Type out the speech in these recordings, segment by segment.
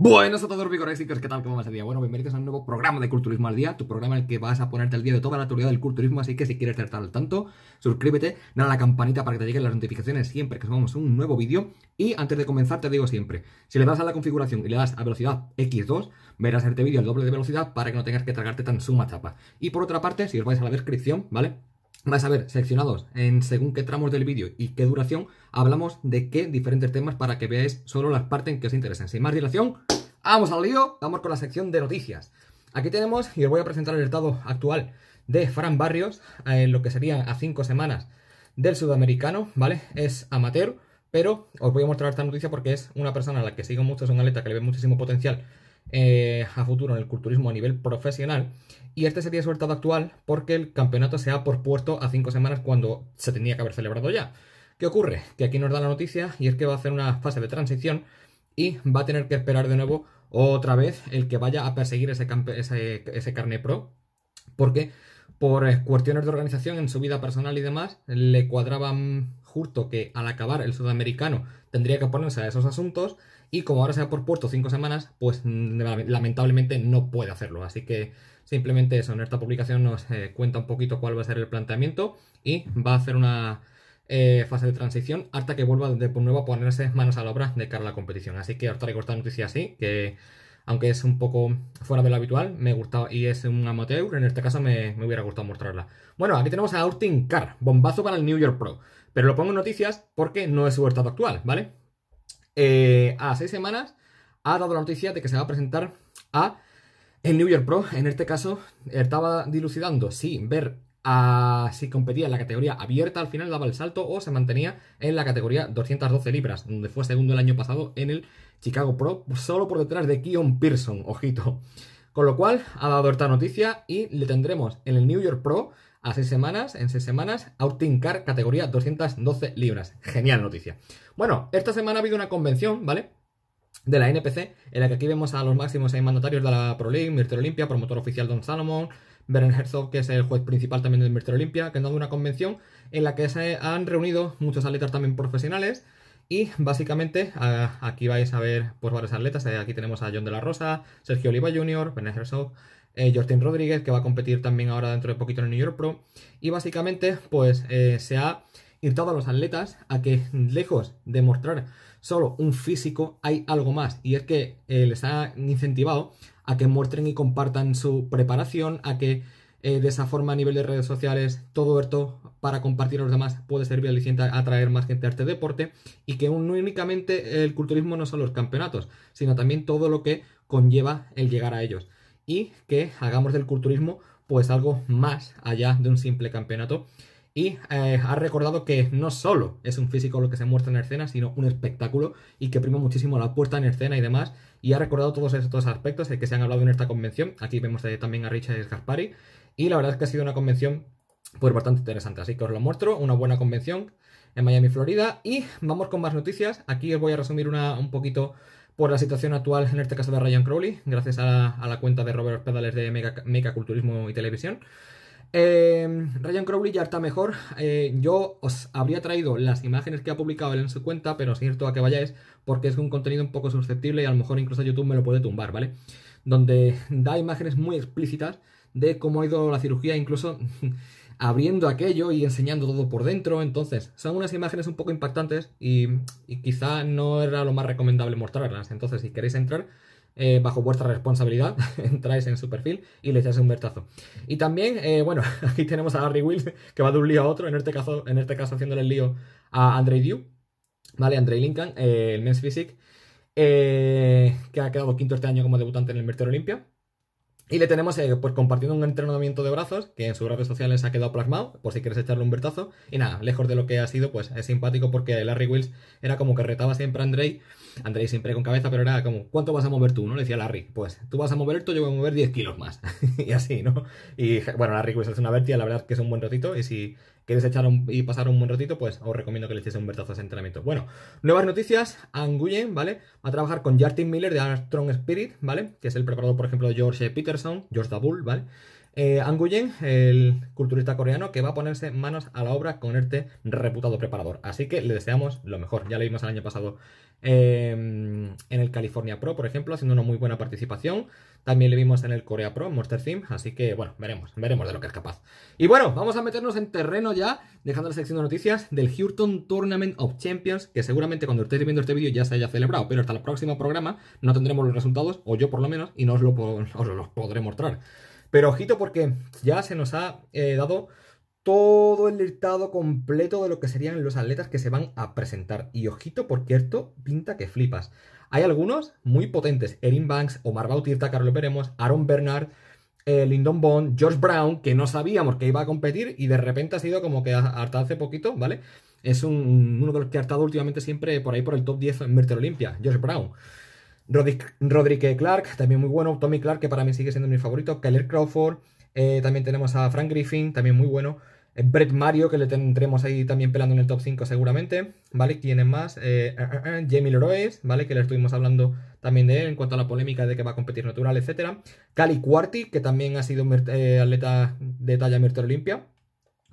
Buenos a todos, Vigorexickers, ¿qué tal? ¿Cómo vas el día? Bueno, bienvenidos a un nuevo programa de Culturismo al Día, tu programa en el que vas a ponerte al día de toda la actualidad del culturismo, así que si quieres estar al tanto, suscríbete, dale a la campanita para que te lleguen las notificaciones siempre que subamos un nuevo vídeo, y antes de comenzar te digo siempre, si le das a la configuración y le das a velocidad X2, verás este vídeo al doble de velocidad para que no tengas que tragarte tan suma chapa. Y por otra parte, si os vais a la descripción, ¿vale? Vas a ver, seleccionados en según qué tramos del vídeo y qué duración, hablamos de qué diferentes temas para que veáis solo las partes que os interesen. Sin más dilación, vamos al lío, vamos con la sección de noticias. Aquí tenemos, y os voy a presentar el estado actual de Fran Barrios, eh, en lo que sería a cinco semanas del sudamericano, ¿vale? Es amateur, pero os voy a mostrar esta noticia porque es una persona a la que sigo mucho, es una atleta que le ve muchísimo potencial eh, a futuro en el culturismo a nivel profesional. Y este sería su estado actual porque el campeonato se ha pospuesto a cinco semanas cuando se tenía que haber celebrado ya. ¿Qué ocurre? Que aquí nos da la noticia y es que va a hacer una fase de transición y va a tener que esperar de nuevo otra vez el que vaya a perseguir ese, ese, ese carne pro porque por eh, cuestiones de organización en su vida personal y demás, le cuadraban justo que al acabar el sudamericano tendría que ponerse a esos asuntos y como ahora se ha por puerto cinco semanas, pues mm, lamentablemente no puede hacerlo. Así que simplemente eso, en esta publicación nos eh, cuenta un poquito cuál va a ser el planteamiento y va a hacer una eh, fase de transición hasta que vuelva de nuevo a ponerse manos a la obra de cara a la competición. Así que os traigo esta noticia así, que aunque es un poco fuera de lo habitual, me gustaba y es un amateur, en este caso me, me hubiera gustado mostrarla. Bueno, aquí tenemos a Austin Carr, bombazo para el New York Pro, pero lo pongo en noticias porque no es su estado actual, ¿vale? Eh, a seis semanas, ha dado la noticia de que se va a presentar a el New York Pro. En este caso, estaba dilucidando si ver a, si competía en la categoría abierta al final daba el salto o se mantenía en la categoría 212 libras, donde fue segundo el año pasado en el Chicago Pro, solo por detrás de Keon Pearson, ojito. Con lo cual, ha dado esta noticia y le tendremos en el New York Pro a seis semanas, en seis semanas, Outing Car categoría 212 libras. Genial noticia. Bueno, esta semana ha habido una convención, ¿vale? De la NPC, en la que aquí vemos a los máximos mandatarios de la Pro League, Mirter Olimpia, promotor oficial Don Salomon, Beren Herzog, que es el juez principal también del Mr Olimpia, que han dado una convención en la que se han reunido muchos atletas también profesionales. Y básicamente aquí vais a ver pues, varios atletas. Aquí tenemos a John de la Rosa, Sergio Oliva Jr., Beren Herzog, eh, Rodríguez, que va a competir también ahora dentro de poquito en el New York Pro. Y básicamente, pues eh, se ha invitado a los atletas a que, lejos de mostrar solo un físico, hay algo más. Y es que eh, les ha incentivado a que muestren y compartan su preparación, a que de esa forma a nivel de redes sociales todo esto para compartir a los demás puede servir a atraer más gente a este deporte y que no únicamente el culturismo no son los campeonatos, sino también todo lo que conlleva el llegar a ellos y que hagamos del culturismo pues algo más allá de un simple campeonato. Y eh, ha recordado que no solo es un físico lo que se muestra en escena, sino un espectáculo y que prima muchísimo la puesta en escena y demás. Y ha recordado todos estos aspectos que se han hablado en esta convención. Aquí vemos eh, también a Richard Gaspari. Y la verdad es que ha sido una convención pues bastante interesante. Así que os lo muestro, una buena convención en Miami, Florida. Y vamos con más noticias. Aquí os voy a resumir una, un poquito por la situación actual, en este caso de Ryan Crowley, gracias a, la cuenta de Robert Pedales de Mega Culturismo y Televisión. Eh, Ryan Crowley ya está mejor. Eh, yo os habría traído las imágenes que ha publicado él en su cuenta, pero es cierto a que vayáis, porque es un contenido un poco susceptible y a lo mejor incluso YouTube me lo puede tumbar, ¿vale? Donde da imágenes muy explícitas de cómo ha ido la cirugía, incluso abriendo aquello y enseñando todo por dentro. Entonces, son unas imágenes un poco impactantes y, quizá no era lo más recomendable mostrarlas. Entonces, si queréis entrar, eh, bajo vuestra responsabilidad, entráis en su perfil y le echáis un vertazo. Y también, eh, bueno, aquí tenemos a Harry Wills que va de un lío a otro, en este caso, en este caso haciéndole el lío a Andre Dew, ¿vale? Andrei Lincoln, eh, el Men's Physique, que ha quedado quinto este año como debutante en el Mertero Olimpia. Y le tenemos eh, pues compartiendo un entrenamiento de brazos, que en sus redes sociales ha quedado plasmado, por si quieres echarle un vertazo. Y nada, lejos de lo que ha sido, pues es simpático porque Larry Wills era como que retaba siempre a Andrei. Andrei siempre con cabeza, pero era como, ¿cuánto vas a mover tú? ¿No? Le decía Larry, pues tú vas a mover esto, yo voy a mover 10 kilos más. y así, ¿no? Y bueno, Larry Wills es una vertia, la verdad que es un buen ratito. Y si queréis echar y pasar un buen ratito, pues os recomiendo que le echéis un vertazo a ese entrenamiento. Bueno, nuevas noticias, Anguyen, ¿vale? Va a trabajar con Jartin Miller de Armstrong Spirit, ¿vale? Que es el preparador, por ejemplo, de George Peterson, George Dabull, ¿vale? Eh, Anguyen, el culturista coreano, que va a ponerse manos a la obra con este reputado preparador. Así que le deseamos lo mejor. Ya le vimos el año pasado em, en el California Pro, por ejemplo, haciendo una muy buena participación. También le vimos en el Corea Pro, Monster Theme, Así que, bueno, veremos, veremos de lo que es capaz. Y bueno, vamos a meternos en terreno ya, dejando la sección de noticias del Hurton Tournament of Champions, que seguramente cuando estéis viendo este vídeo ya se haya celebrado. Pero hasta el próximo programa no tendremos los resultados, o yo por lo menos, y no os, lo, os los podré mostrar. Pero ojito porque ya se nos ha eh, dado todo el listado completo de lo que serían los atletas que se van a presentar. Y ojito, por cierto, pinta que flipas. Hay algunos muy potentes, Erin Banks, Omar Bautista, Carlos veremos, Aaron Bernard, eh, Lyndon Bond, George Brown, que no sabíamos que iba a competir y de repente ha sido como que hartado hace poquito, ¿vale? Es uno de los que ha hartado últimamente siempre por ahí por el top 10 en Merter Olimpia, George Brown. Rodríguez Clark, también muy bueno. Tommy Clark, que para mí sigue siendo mi favorito. Keller Crawford. Eh, también tenemos a Frank Griffin, también muy bueno. Eh, Brett Mario, que le tendremos ahí también pelando en el top 5 seguramente. ¿Vale? es más? Eh, Jamie Leroy, ¿vale? Que le estuvimos hablando también de él en cuanto a la polémica de que va a competir natural, etc. Cali Cuarti, que también ha sido atleta de talla Mirter Olimpia.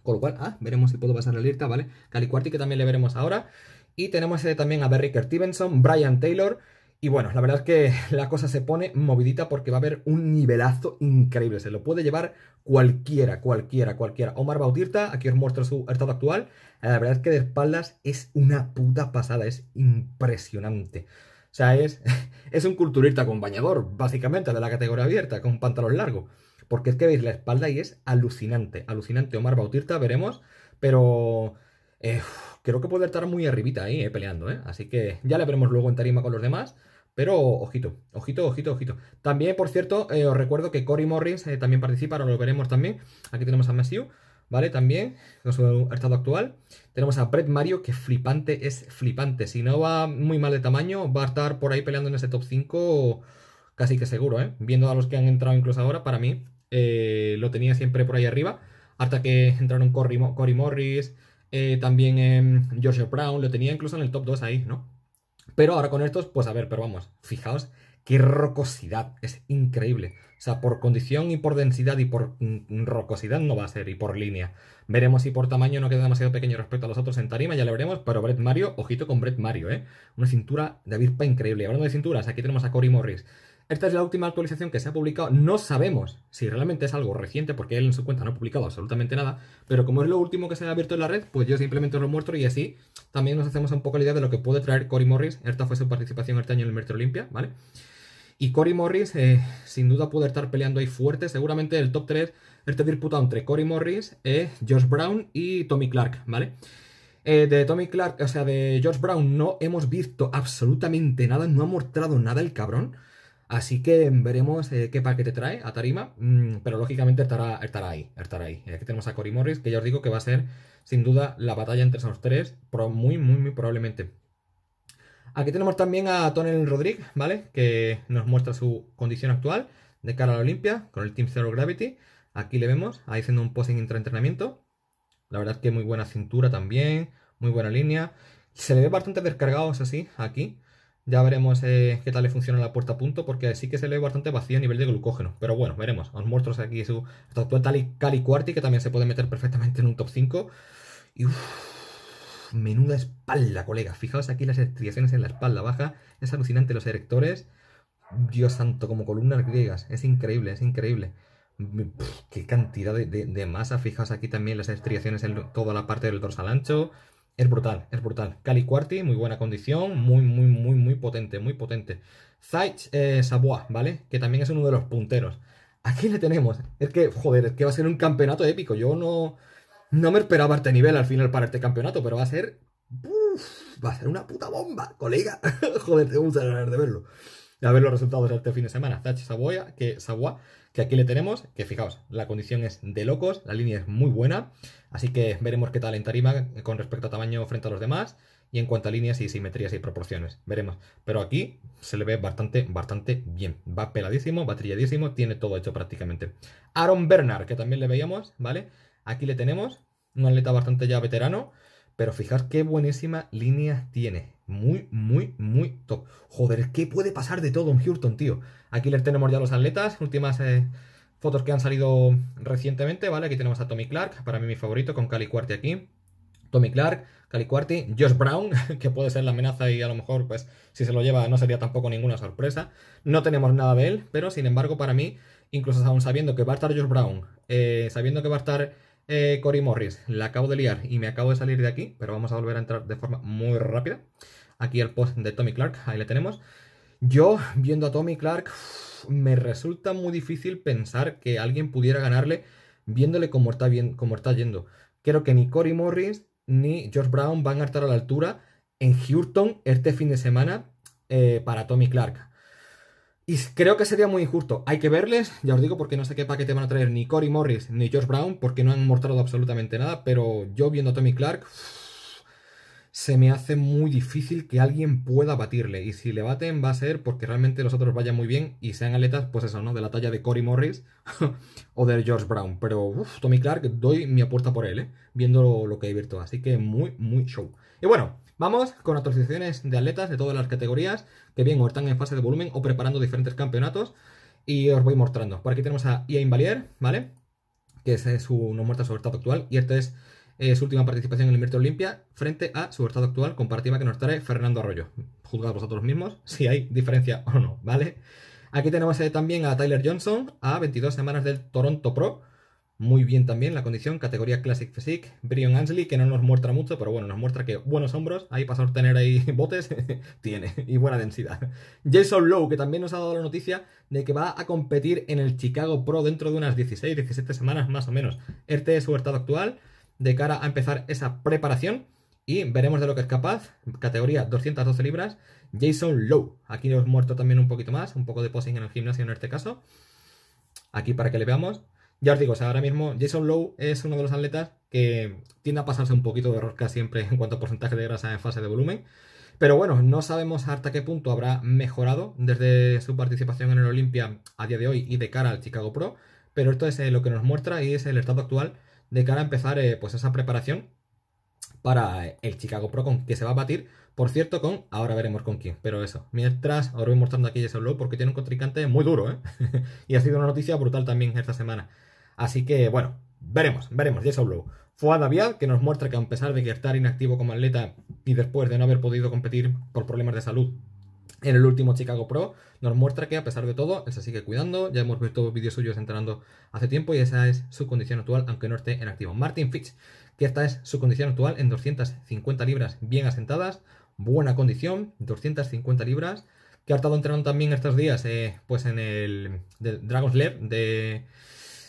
Con lo cual, ah, veremos si puedo pasar la alerta, ¿vale? Cali Cuarti, que también le veremos ahora. Y tenemos también a Berriker Stevenson, Brian Taylor. Y bueno, la verdad es que la cosa se pone movidita porque va a haber un nivelazo increíble. Se lo puede llevar cualquiera, cualquiera, cualquiera. Omar Bautista, aquí os muestro su estado actual. La verdad es que de espaldas es una puta pasada, es impresionante. O sea, es, es un culturista con bañador, básicamente, de la categoría abierta, con pantalón largo. Porque es que veis la espalda y es alucinante, alucinante. Omar Bautista, veremos, pero eh, creo que puede estar muy arribita ahí, eh, peleando, ¿eh? Así que ya le veremos luego en tarima con los demás. Pero ojito, ojito, ojito, ojito. También, por cierto, eh, os recuerdo que Cory Morris también participa, ahora lo veremos también. Aquí tenemos a Matthew, ¿vale? También, en su estado actual. Tenemos a Brett Mario, que flipante es flipante. Si no va muy mal de tamaño, va a estar por ahí peleando en ese top 5 casi que seguro, ¿eh? Viendo a los que han entrado incluso ahora, para mí lo tenía siempre por ahí arriba. Hasta que entraron Cory, Morris, eh, también eh, George Brown, lo tenía incluso en el top 2 ahí, ¿no? Pero ahora con estos, pues a ver, pero vamos, fijaos qué rocosidad, es increíble. O sea, por condición y por densidad y por mm, mm, rocosidad no va a ser, y por línea. Veremos si por tamaño no queda demasiado pequeño respecto a los otros en tarima, ya lo veremos, pero Brett Mario, ojito con Brett Mario, ¿eh? Una cintura de virpa increíble. Hablando de cinturas, aquí tenemos a Cory Morris. Esta es la última actualización que se ha publicado. No sabemos si realmente es algo reciente, porque él en su cuenta no ha publicado absolutamente nada. Pero como es lo último que se ha abierto en la red, pues yo simplemente os lo muestro y así también nos hacemos un poco la idea de lo que puede traer Cory Morris. Esta fue su participación este año en el Metro Olimpia, ¿vale? Y Cory Morris, eh, sin duda, puede estar peleando ahí fuerte. Seguramente el top 3 este disputado entre Cory Morris, George eh, Brown y Tommy Clark, ¿vale? Eh, de Tommy Clark, o sea, de George Brown, no hemos visto absolutamente nada, no ha mostrado nada el cabrón. Así que veremos eh, qué paquete trae a Tarima, mm, pero lógicamente estará, ahí, estará ahí. Aquí tenemos a Cory Morris, que ya os digo que va a ser sin duda la batalla entre esos tres, muy, muy, muy probablemente. Aquí tenemos también a Tonel Rodríguez, ¿vale? Que nos muestra su condición actual de cara a la Olimpia con el Team Zero Gravity. Aquí le vemos, ahí haciendo un posing intraentrenamiento. La verdad que muy buena cintura también, muy buena línea. Se le ve bastante descargado, así, aquí. Ya veremos eh, qué tal le funciona la puerta a punto, porque sí que se le ve bastante vacía a nivel de glucógeno. Pero bueno, veremos. Os muestro aquí su y Cali que también se puede meter perfectamente en un top 5. Y menuda espalda, colega. Fijaos aquí las estriaciones en la espalda baja. Es alucinante los erectores. Dios santo, como columnas griegas. Es increíble, es increíble. Mm, qué cantidad de, de, masa. Fijaos aquí también las estriaciones en toda la parte del dorsal ancho. Es brutal, es brutal. Cali Cuarti muy buena condición, muy, muy, muy, muy potente, muy potente. Zaych eh, ¿vale? Que también es uno de los punteros. Aquí le tenemos. Es que, joder, es que va a ser un campeonato épico. Yo no, no me esperaba este nivel al final para este campeonato, pero va a ser... va a ser una puta bomba, colega. joder, tengo muchas ganas de verlo a ver los resultados de este fin de semana. Tachi Saboya, que que aquí le tenemos, que fijaos, la condición es de locos, la línea es muy buena, así que veremos qué tal en tarima con respecto a tamaño frente a los demás y en cuanto a líneas y simetrías y proporciones, veremos. Pero aquí se le ve bastante, bastante bien. Va peladísimo, va trilladísimo, tiene todo hecho prácticamente. Aaron Bernard, que también le veíamos, ¿vale? Aquí le tenemos, un atleta bastante ya veterano, pero fijaos qué buenísima línea tiene muy, muy, muy top. Joder, ¿qué puede pasar de todo en Houston, tío? Aquí les tenemos ya los atletas, últimas eh, fotos que han salido recientemente, ¿vale? Aquí tenemos a Tommy Clark, para mí mi favorito, con Cali Cuarte aquí. Tommy Clark, Cali Cuarte Josh Brown, que puede ser la amenaza y a lo mejor, pues, si se lo lleva no sería tampoco ninguna sorpresa. No tenemos nada de él, pero sin embargo, para mí, incluso aún sabiendo que va a estar Josh Brown, eh, sabiendo que va a estar eh, Cory Morris. La acabo de liar y me acabo de salir de aquí, pero vamos a volver a entrar de forma muy rápida. Aquí el post de Tommy Clark, ahí le tenemos. Yo, viendo a Tommy Clark, me resulta muy difícil pensar que alguien pudiera ganarle viéndole cómo está, bien, está yendo. Creo que ni Cory Morris ni George Brown van a estar a la altura en Houston este fin de semana eh, para Tommy Clark. Y creo que sería muy injusto. Hay que verles, ya os digo, porque no sé qué paquete van a traer ni Cory Morris ni George Brown, porque no han mostrado absolutamente nada, pero yo viendo a Tommy Clark, se me hace muy difícil que alguien pueda batirle. Y si le baten va a ser porque realmente los otros vayan muy bien y sean aletas, pues eso, ¿no? De la talla de Cory Morris o de George Brown. Pero, uff, Tommy Clark, doy mi apuesta por él, ¿eh? Viendo lo, que he visto. Así que muy, muy show. Y bueno, Vamos con actualizaciones de atletas de todas las categorías, que bien o están en fase de volumen o preparando diferentes campeonatos, y os voy mostrando. Por aquí tenemos a Ian Valier, ¿vale? Que es, su, nos muestra su estado actual, y esta es eh, su última participación en el Mirto Olimpia frente a su estado actual comparativa que nos trae Fernando Arroyo. Juzgad vosotros mismos si hay diferencia o no, ¿vale? Aquí tenemos eh, también a Tyler Johnson a 22 semanas del Toronto Pro, muy bien también la condición, categoría Classic Physique, Brion Ansley, que no nos muestra mucho, pero bueno, nos muestra que buenos hombros, ahí a tener ahí botes, tiene, y buena densidad. Jason Lowe, que también nos ha dado la noticia de que va a competir en el Chicago Pro dentro de unas 16, 17 semanas más o menos. Este es su estado actual, de cara a empezar esa preparación, y veremos de lo que es capaz, categoría 212 libras, Jason Lowe. Aquí nos muestra también un poquito más, un poco de posing en el gimnasio en este caso. Aquí para que le veamos ya os digo, ahora mismo Jason Lowe es uno de los atletas que tiende a pasarse un poquito de rosca siempre en cuanto a porcentaje de grasa en fase de volumen. Pero bueno, no sabemos hasta qué punto habrá mejorado desde su participación en el Olimpia a día de hoy y de cara al Chicago Pro. Pero esto es eh, lo que nos muestra y es el estado actual de cara a empezar eh, pues esa preparación para eh, el Chicago Pro con que se va a batir, por cierto, con ahora veremos con quién, pero eso. Mientras os voy mostrando aquí Jason Lowe porque tiene un contrincante muy duro, ¿eh? y ha sido una noticia brutal también esta semana. Así que, bueno, veremos, veremos, ya se habló. fue Aviad, que nos muestra que a pesar de que estar inactivo como atleta y después de no haber podido competir por problemas de salud en el último Chicago Pro, nos muestra que a pesar de todo, él se sigue cuidando. Ya hemos visto vídeos suyos entrenando hace tiempo y esa es su condición actual, aunque no esté en activo. Martin Fitch, que esta es su condición actual en 250 libras bien asentadas, buena condición, 250 libras, que ha estado entrenando también estos días eh, pues en el de Dragon's Lair de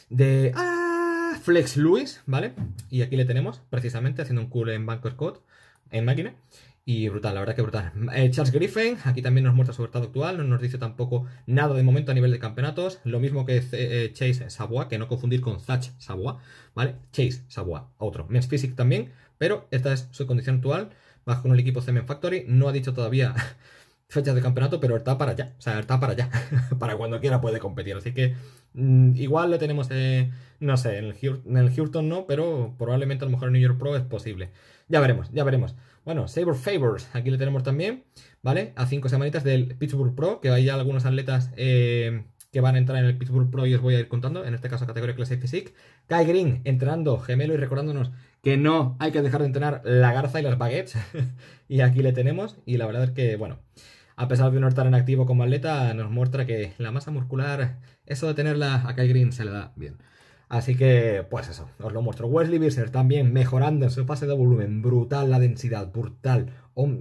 de ah, Flex Lewis, ¿vale? Y aquí le tenemos, precisamente, haciendo un cool en Banco Scott, en máquina. Y brutal, la verdad que brutal. Eh, Charles Griffin, aquí también nos muestra su estado actual, no nos dice tampoco nada de momento a nivel de campeonatos. Lo mismo que eh, eh, Chase Savoy, que no confundir con Zach Savoy, ¿vale? Chase Savoy, otro. Men's Physic también, pero esta es su condición actual. Bajo un el equipo Cemen Factory, no ha dicho todavía fechas de campeonato, pero está para allá. O sea, está para allá. para cuando quiera puede competir. Así que mm, igual le tenemos, eh, no sé, en el, en Houston no, pero probablemente a lo mejor en New York Pro es posible. Ya veremos, ya veremos. Bueno, Saber Favors, aquí le tenemos también, ¿vale? A cinco semanitas del Pittsburgh Pro, que hay algunos atletas eh, que van a entrar en el Pittsburgh Pro y os voy a ir contando, en este caso categoría Classic Physique. Kai Green entrenando gemelo y recordándonos que no hay que dejar de entrenar la garza y las baguettes. y aquí le tenemos, y la verdad es que, bueno, a pesar de no estar en activo como atleta, nos muestra que la masa muscular, eso de tenerla a Kai Green se le da bien. Así que, pues eso, os lo muestro. Wesley Birser también mejorando en su fase de volumen, brutal la densidad, brutal.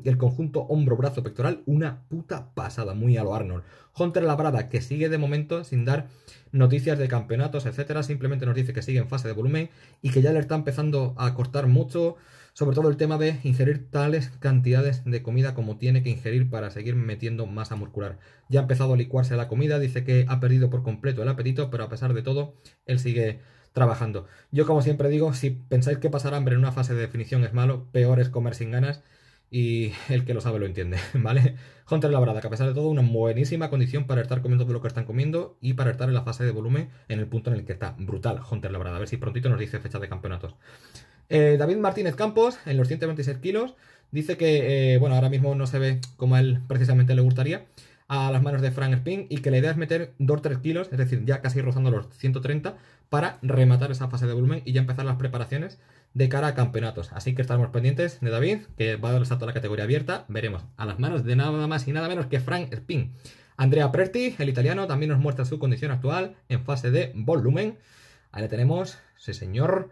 El conjunto hombro-brazo-pectoral, una puta pasada, muy a lo Arnold. Hunter Labrada, que sigue de momento sin dar noticias de campeonatos, etcétera, simplemente nos dice que sigue en fase de volumen y que ya le está empezando a cortar mucho sobre todo el tema de ingerir tales cantidades de comida como tiene que ingerir para seguir metiendo masa muscular. Ya ha empezado a licuarse la comida, dice que ha perdido por completo el apetito, pero a pesar de todo, él sigue trabajando. Yo como siempre digo, si pensáis que pasar hambre en una fase de definición es malo, peor es comer sin ganas y el que lo sabe lo entiende, ¿vale? Hunter Labrada, que a pesar de todo, una buenísima condición para estar comiendo todo lo que están comiendo y para estar en la fase de volumen en el punto en el que está. Brutal, Hunter Labrada. A ver si prontito nos dice fecha de campeonatos. Eh, David Martínez Campos, en los 126 kilos, dice que, eh, bueno, ahora mismo no se ve como él precisamente le gustaría a las manos de Frank Spin y que la idea es meter 2-3 kilos, es decir, ya casi rozando los 130 para rematar esa fase de volumen y ya empezar las preparaciones de cara a campeonatos. Así que estaremos pendientes de David, que va a dar el salto a la categoría abierta. Veremos a las manos de nada más y nada menos que Frank Spin. Andrea Preti, el italiano, también nos muestra su condición actual en fase de volumen. Ahí le tenemos, sí señor.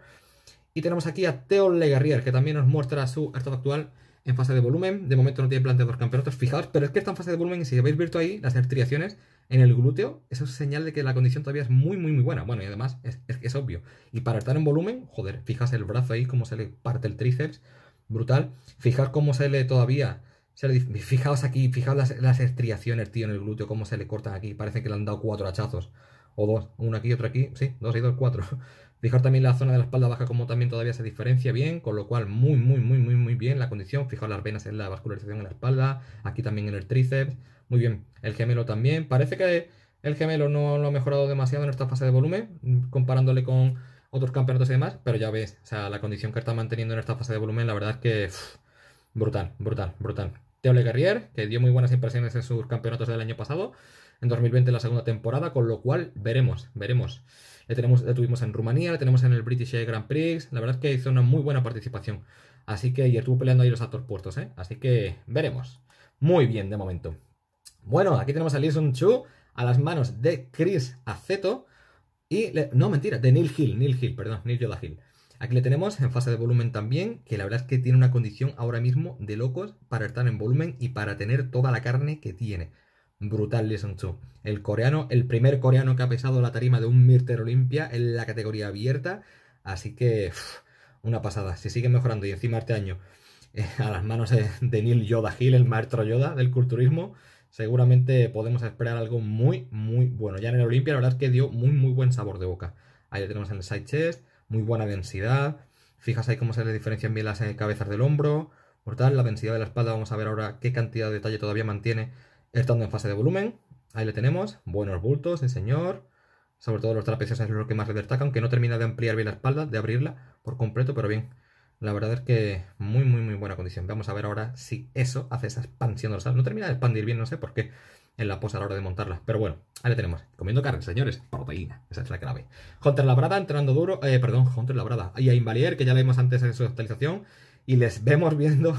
Y tenemos aquí a Teo Legarrier, que también nos muestra su estado actual en fase de volumen. De momento no tiene planteados campeonatos fijaos. pero es que está en fase de volumen y si habéis visto ahí las estriaciones en el glúteo, eso es señal de que la condición todavía es muy, muy, muy buena. Bueno, y además es, es, obvio. Y para estar en volumen, joder, fijaos el brazo ahí, cómo se le parte el tríceps, brutal. Fijar cómo se le todavía... Se fijaos aquí, fijaos las, las estriaciones, tío, en el glúteo, cómo se le cortan aquí. Parece que le han dado cuatro hachazos. O dos, uno aquí, otro aquí. Sí, dos y dos, cuatro. Fijar también la zona de la espalda baja como también todavía se diferencia bien, con lo cual muy, muy, muy, muy, muy bien la condición. Fijar las venas en la vascularización en la espalda, aquí también en el tríceps. Muy bien, el gemelo también. Parece que el gemelo no lo ha mejorado demasiado en esta fase de volumen, comparándole con otros campeonatos y demás, pero ya ves, o sea, la condición que está manteniendo en esta fase de volumen, la verdad es que brutal, brutal, brutal. Teole Guerrier, que dio muy buenas impresiones en sus campeonatos del año pasado, en 2020 la segunda temporada, con lo cual veremos, veremos. La tuvimos en Rumanía, la tenemos en el British Grand Prix. La verdad es que hizo una muy buena participación. Así que, y estuvo peleando ahí los altos puertos, ¿eh? Así que veremos. Muy bien, de momento. Bueno, aquí tenemos a sun Chu a las manos de Chris Aceto. Y, no, mentira, de Neil Hill, Neil Hill, perdón, Neil Yoda Hill. Aquí le tenemos en fase de volumen también, que la verdad es que tiene una condición ahora mismo de locos para estar en volumen y para tener toda la carne que tiene brutal Lee El coreano, el primer coreano que ha pesado la tarima de un Mirter Olimpia en la categoría abierta. Así que, una pasada. Si sigue mejorando y encima este año eh, a las manos de Neil Yoda Hill, el maestro Yoda del culturismo, seguramente podemos esperar algo muy, muy bueno. Ya en el Olimpia, la verdad es que dio muy, muy buen sabor de boca. Ahí lo tenemos en el side chest, muy buena densidad. Fijas ahí cómo se le diferencian bien las eh, cabezas del hombro. Por tal, la densidad de la espalda, vamos a ver ahora qué cantidad de detalle todavía mantiene Estando en fase de volumen, ahí le tenemos, buenos bultos, señor. Sobre todo los trapecios es lo que más le destaca, aunque no termina de ampliar bien la espalda, de abrirla por completo, pero bien. La verdad es que muy, muy, muy buena condición. Vamos a ver ahora si eso hace esa expansión No termina de expandir bien, no sé por qué, en la posa a la hora de montarla. Pero bueno, ahí le tenemos. Comiendo carne, señores. Proteína, esa es la clave. Hunter Labrada entrenando duro. Eh, perdón, Hunter Labrada. Y a Invalier, que ya vimos antes en su actualización. Y les vemos viendo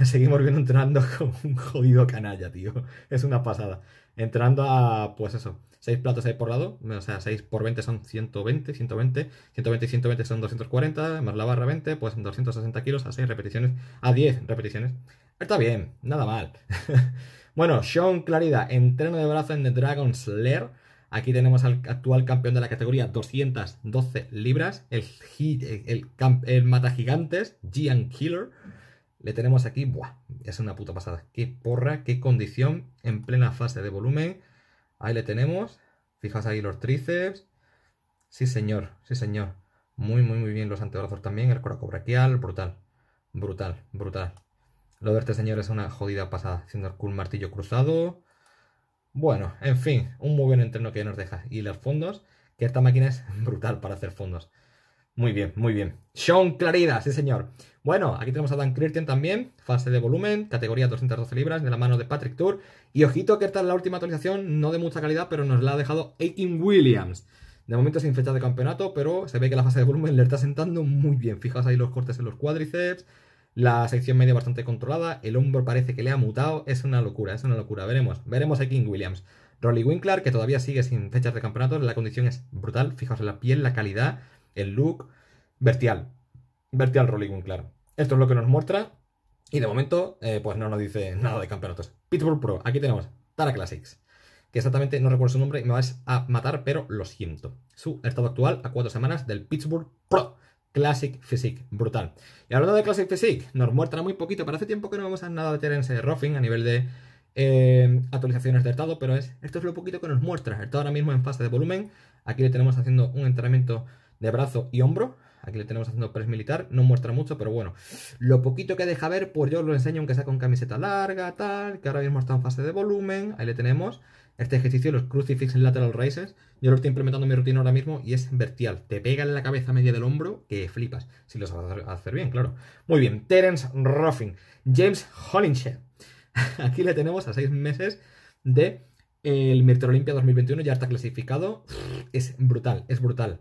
seguimos viendo entrenando como un jodido canalla, tío. Es una pasada. Entrando a, pues eso, 6 platos ahí por lado, o sea, 6 por 20 son 120, 120, 120 y 120 son 240, más la barra 20, pues 260 kilos a 6 repeticiones, a 10 repeticiones. Está bien, nada mal. bueno, Sean Clarida, entreno de brazo en The Dragon Slayer. Aquí tenemos al actual campeón de la categoría 212 libras, el, el, mata gigantes, Gian Killer le tenemos aquí, ¡buah! Es una puta pasada. ¡Qué porra! ¡Qué condición! En plena fase de volumen. Ahí le tenemos. fijas ahí los tríceps. Sí, señor. Sí, señor. Muy, muy, muy bien los antebrazos también. El coracobraquial. Brutal. Brutal. Brutal. Lo de este señor es una jodida pasada. siendo el martillo cruzado. Bueno, en fin. Un muy buen entreno que nos deja. Y los fondos. Que esta máquina es brutal para hacer fondos. Muy bien, muy bien. Sean Clarida, sí señor. Bueno, aquí tenemos a Dan Christian también, fase de volumen, categoría 212 libras, de la mano de Patrick Tour. Y ojito que esta es la última actualización, no de mucha calidad, pero nos la ha dejado Aiken Williams. De momento sin fecha de campeonato, pero se ve que la fase de volumen le está sentando muy bien. Fijaos ahí los cortes en los cuádriceps, la sección media bastante controlada, el hombro parece que le ha mutado, es una locura, es una locura. Veremos, veremos a King Williams. Rolly Winkler, que todavía sigue sin fechas de campeonato, la condición es brutal, fijaos en la piel, la calidad, el look vertical. Vertical Rolling, claro. Esto es lo que nos muestra. Y de momento, eh, pues no nos dice nada de campeonatos. Pittsburgh Pro, aquí tenemos Tara Classics. Que exactamente no recuerdo su nombre, me vais a matar, pero lo siento. Su estado actual a cuatro semanas del Pittsburgh Pro. Classic Physique, brutal. Y hablando de Classic Physique, nos muestra muy poquito, pero hace tiempo que no vemos nada de Terence roughing a nivel de eh, actualizaciones de estado, pero es, esto es lo poquito que nos muestra. estado ahora mismo en fase de volumen. Aquí le tenemos haciendo un entrenamiento de brazo y hombro. Aquí le tenemos haciendo press militar, no muestra mucho, pero bueno. Lo poquito que deja ver, pues yo os lo enseño aunque sea con camiseta larga, tal, que ahora mismo está en fase de volumen. Ahí le tenemos. Este ejercicio, los crucifix lateral raises, yo lo estoy implementando en mi rutina ahora mismo y es vertial, Te pega en la cabeza media del hombro que flipas. Si lo sabes hacer bien, claro. Muy bien, Terence Ruffin, James hollinger Aquí le tenemos a seis meses de eh, el Olimpia 2021, ya está clasificado. Es brutal, es brutal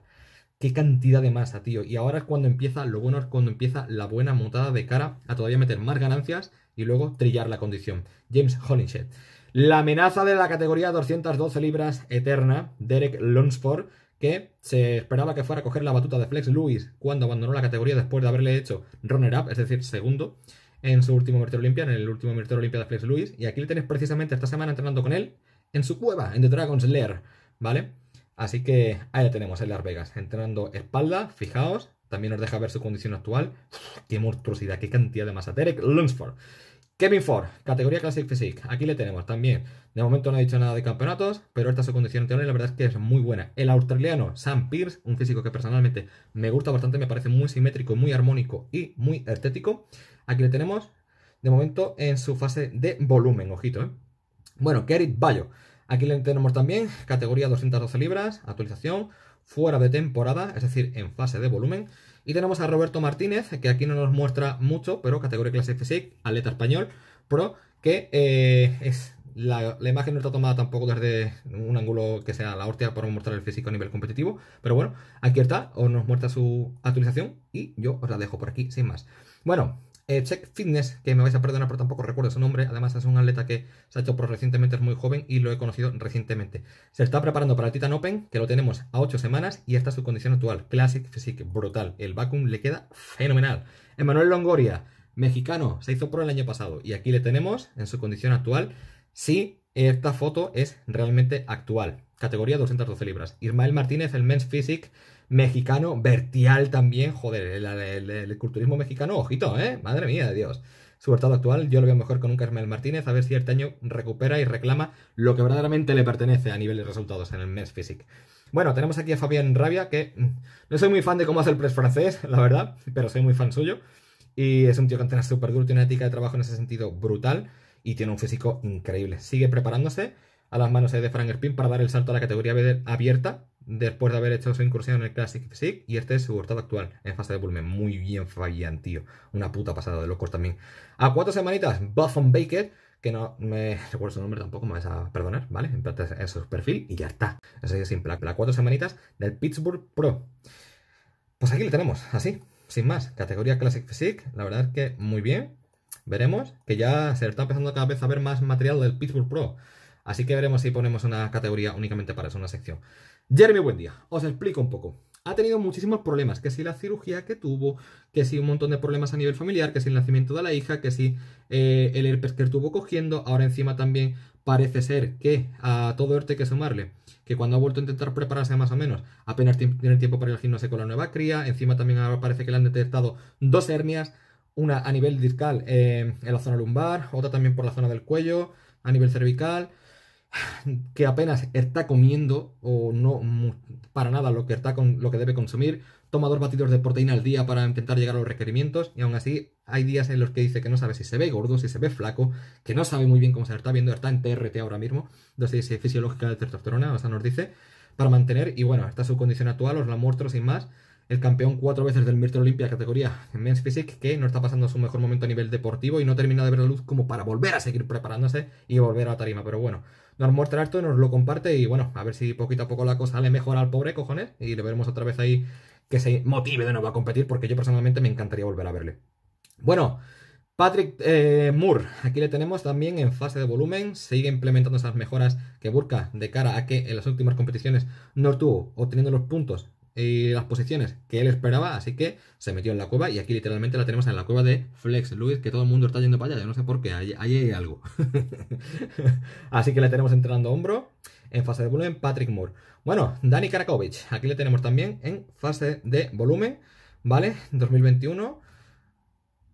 qué cantidad de masa, tío. Y ahora es cuando empieza, lo bueno es cuando empieza la buena mutada de cara a todavía meter más ganancias y luego trillar la condición. James Hollinshed. La amenaza de la categoría 212 libras eterna, Derek Lunsford, que se esperaba que fuera a coger la batuta de Flex Lewis cuando abandonó la categoría después de haberle hecho runner-up, es decir, segundo, en su último Mertero Olimpia, en el último Mertero Olimpia de Flex Lewis. Y aquí le tenés precisamente esta semana entrenando con él en su cueva, en The Dragon's Lair, ¿vale? Así que ahí la tenemos en Las Vegas, entrenando espalda, fijaos, también nos deja ver su condición actual. ¡Qué monstruosidad! ¡Qué cantidad de masa! Derek Lunsford. Kevin Ford, categoría Classic Physique. Aquí le tenemos también. De momento no ha dicho nada de campeonatos, pero esta es su condición anterior y la verdad es que es muy buena. El australiano Sam Pierce, un físico que personalmente me gusta bastante, me parece muy simétrico, muy armónico y muy estético. Aquí le tenemos, de momento, en su fase de volumen, ojito, ¿eh? Bueno, Kerry Bayo. Aquí le tenemos también categoría 212 libras, actualización, fuera de temporada, es decir, en fase de volumen. Y tenemos a Roberto Martínez, que aquí no nos muestra mucho, pero categoría clase f atleta español, pro, que eh, es la, imagen no está tomada tampoco desde un ángulo que sea la hostia para mostrar el físico a nivel competitivo. Pero bueno, aquí está, os nos muestra su actualización y yo os la dejo por aquí sin más. Bueno, eh, Check Fitness, que me vais a perdonar, pero tampoco recuerdo su nombre. Además, es un atleta que se ha hecho pro recientemente, es muy joven y lo he conocido recientemente. Se está preparando para el Titan Open, que lo tenemos a 8 semanas y esta es su condición actual. Classic Physique, brutal. El vacuum le queda fenomenal. Emanuel Longoria, mexicano, se hizo pro el año pasado y aquí le tenemos en su condición actual. si esta foto es realmente actual. Categoría 212 libras. Ismael Martínez, el Men's Physique mexicano, vertial también, joder, el, el, culturismo mexicano, ojito, ¿eh? Madre mía de Dios. Su estado actual, yo lo veo mejor con un Carmel Martínez, a ver si este año recupera y reclama lo que verdaderamente le pertenece a nivel de resultados en el mes Physique. Bueno, tenemos aquí a Fabián Rabia, que mm, no soy muy fan de cómo hace el press francés, la verdad, pero soy muy fan suyo. Y es un tío que entrena súper duro, tiene una ética de trabajo en ese sentido brutal y tiene un físico increíble. Sigue preparándose a las manos de Frank Erpin para dar el salto a la categoría abierta, después de haber hecho su incursión en el Classic Physique y este es su estado actual en fase de volumen. Muy bien, fallan, tío. Una puta pasada de locos también. A cuatro semanitas, Buffon Baker, que no me recuerdo su nombre tampoco, me vas a perdonar, ¿vale? en su perfil y ya está. Eso es simple. A cuatro semanitas del Pittsburgh Pro. Pues aquí lo tenemos, así, sin más. Categoría Classic Physique, la verdad es que muy bien. Veremos que ya se está empezando cada vez a ver más material del Pittsburgh Pro. Así que veremos si ponemos una categoría únicamente para eso, una sección. Jeremy día, os explico un poco. Ha tenido muchísimos problemas, que si la cirugía que tuvo, que si un montón de problemas a nivel familiar, que si el nacimiento de la hija, que si eh, el herpes que estuvo cogiendo, ahora encima también parece ser que a todo esto hay que sumarle que cuando ha vuelto a intentar prepararse más o menos, apenas tiene tiempo para ir al gimnasio con la nueva cría, encima también ahora parece que le han detectado dos hernias, una a nivel discal eh, en la zona lumbar, otra también por la zona del cuello, a nivel cervical, que apenas está comiendo o no para nada lo que, está con, lo que debe consumir, toma dos batidos de proteína al día para intentar llegar a los requerimientos y aún así hay días en los que dice que no sabe si se ve gordo, si se ve flaco, que no sabe muy bien cómo se está viendo, está en TRT ahora mismo, dosis fisiológica de testosterona, o sea, nos dice, para mantener y bueno, está su condición actual, os la muestro sin más el campeón cuatro veces del Mirto Olimpia categoría en Men's Physique, que no está pasando su mejor momento a nivel deportivo y no termina de ver la luz como para volver a seguir preparándose y volver a la tarima. Pero bueno, nos muestra esto, nos lo comparte y bueno, a ver si poquito a poco la cosa le mejora al pobre, cojones, y le veremos otra vez ahí que se motive de nuevo a competir, porque yo personalmente me encantaría volver a verle. Bueno, Patrick eh, Moore, aquí le tenemos también en fase de volumen, sigue implementando esas mejoras que busca de cara a que en las últimas competiciones no tuvo, obteniendo los puntos y eh, las posiciones que él esperaba, así que se metió en la cueva y aquí literalmente la tenemos en la cueva de Flex Luis, que todo el mundo está yendo para allá, yo no sé por qué, ahí, hay algo. así que la tenemos entrenando hombro en fase de volumen Patrick Moore. Bueno, Dani Karakovic, aquí le tenemos también en fase de volumen, ¿vale? 2021.